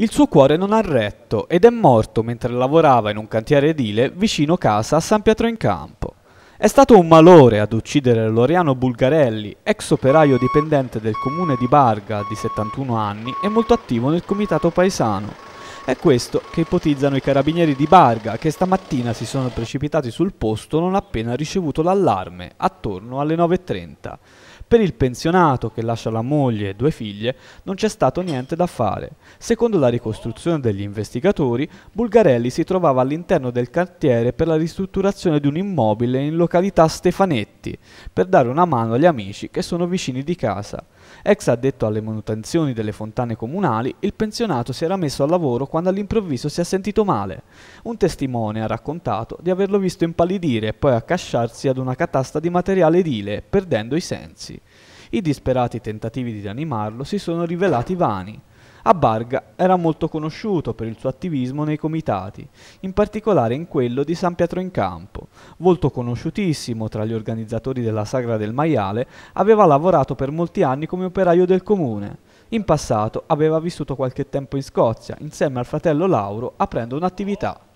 Il suo cuore non ha retto ed è morto mentre lavorava in un cantiere edile vicino casa a San Pietro in Campo. È stato un malore ad uccidere Loriano Bulgarelli, ex operaio dipendente del comune di Barga di 71 anni e molto attivo nel comitato paesano. È questo che ipotizzano i carabinieri di Barga che stamattina si sono precipitati sul posto non appena ricevuto l'allarme, attorno alle 9.30. Per il pensionato che lascia la moglie e due figlie non c'è stato niente da fare. Secondo la ricostruzione degli investigatori, Bulgarelli si trovava all'interno del cantiere per la ristrutturazione di un immobile in località Stefanetti, per dare una mano agli amici che sono vicini di casa. Ex addetto alle manutenzioni delle fontane comunali, il pensionato si era messo al lavoro quando all'improvviso si è sentito male. Un testimone ha raccontato di averlo visto impallidire e poi accasciarsi ad una catasta di materiale edile, perdendo i sensi. Parigi. I disperati tentativi di rianimarlo si sono rivelati vani. A Barga era molto conosciuto per il suo attivismo nei comitati, in particolare in quello di San Pietro in Campo. Volto conosciutissimo tra gli organizzatori della Sagra del Maiale, aveva lavorato per molti anni come operaio del comune. In passato aveva vissuto qualche tempo in Scozia insieme al fratello Lauro aprendo un'attività.